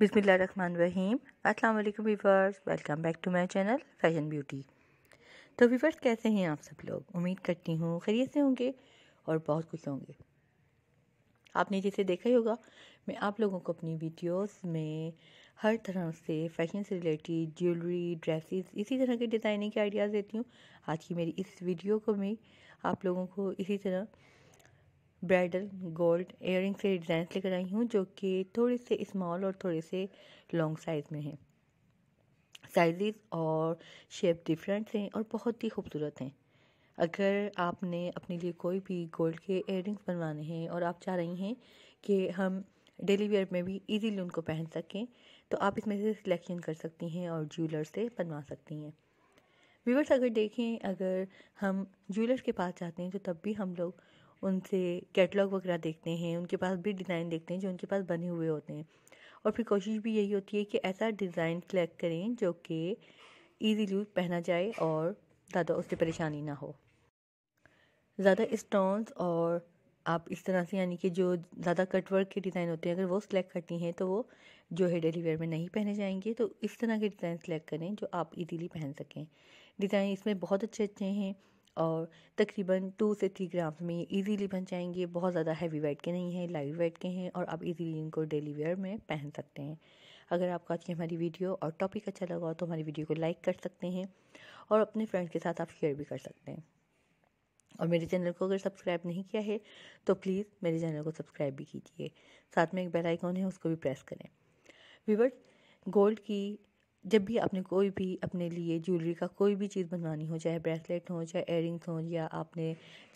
बिसमीम अस्सलाम वालेकुम viewers welcome back to my channel fashion beauty तो वीवर्स कैसे हैं आप सब लोग उम्मीद करती हूँ खैरियत से होंगे और बहुत खुश होंगे आपने जैसे देखा ही होगा मैं आप लोगों को अपनी वीडियोस में हर तरह से फैशन से रिलेटेड ज्वेलरी ड्रेसेस इसी तरह के डिज़ाइनिंग के आइडियाज़ देती हूँ आज की मेरी इस वीडियो को मैं आप लोगों को इसी तरह ब्राइडल गोल्ड एयरिंग से डिज़ाइन लेकर आई हूँ जो कि थोड़े से स्मॉल और थोड़े से लॉन्ग साइज़ में हैं साइजेस और शेप डिफरेंट हैं और बहुत ही खूबसूरत हैं अगर आपने अपने लिए कोई भी गोल्ड के एयरिंग्स बनवाने हैं और आप चाह रही हैं कि हम डेली वेयर में भी इजीली उनको पहन सकें तो आप इसमें से सिलेक्शन कर सकती हैं और ज्वेलर से बनवा सकती हैं व्यूवर्स अगर देखें अगर हम ज्वेलर्स के पास जाते हैं तो तब भी हम लोग उनसे कैटलॉग वगैरह देखते हैं उनके पास भी डिज़ाइन देखते हैं जो उनके पास बने हुए होते हैं और फिर कोशिश भी यही होती है कि ऐसा डिज़ाइन सेलेक्ट करें जो कि ईजीली पहना जाए और ज़्यादा उससे परेशानी ना हो ज़्यादा स्टोन्स और आप इस तरह से यानी कि जो ज़्यादा कटवर्क के डिज़ाइन होते हैं अगर वो सिलेक्ट करती हैं तो वो जो है डेली वेयर में नहीं पहने जाएंगे तो इस तरह के डिज़ाइन सेलेक्ट करें जो आप इजीली पहन सकें डिज़ाइन इसमें बहुत अच्छे अच्छे हैं और तकरीबन टू से थ्री ग्राम्स में ये ईजीली बन जाएंगे बहुत ज़्यादा हैवी वेट के नहीं हैं लाइट वेट के हैं और आप इजीली इनको डेली वेयर में पहन सकते हैं अगर आपको आज की हमारी वीडियो और टॉपिक अच्छा लगा हो तो हमारी वीडियो को लाइक कर सकते हैं और अपने फ्रेंड्स के साथ आप शेयर भी कर सकते हैं और मेरे चैनल को अगर सब्सक्राइब नहीं किया है तो प्लीज़ मेरे चैनल को सब्सक्राइब भी कीजिए साथ में एक बेल आइकॉन है उसको भी प्रेस करें वीवर गोल्ड की जब भी आपने कोई भी अपने लिए ज्वेलरी का कोई भी चीज़ बनवानी हो चाहे ब्रेसलेट हो चाहे एयरिंग्स हो या आपने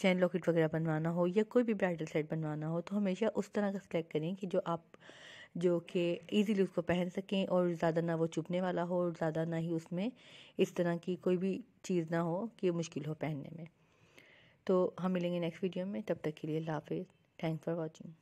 चैन लॉकेट वगैरह बनवाना हो या कोई भी ब्राइडल सेट बनवाना हो तो हमेशा उस तरह का सिलेक्ट करें कि जो आप जो कि ईज़िली उसको पहन सकें और ज़्यादा ना वो चुपने वाला हो और ज़्यादा ना ही उसमें इस तरह की कोई भी चीज़ ना हो कि मुश्किल हो पहनने में तो हम मिलेंगे नेक्स्ट वीडियो में तब तक के लिए हाफिज़ थैंक फॉर वॉचिंग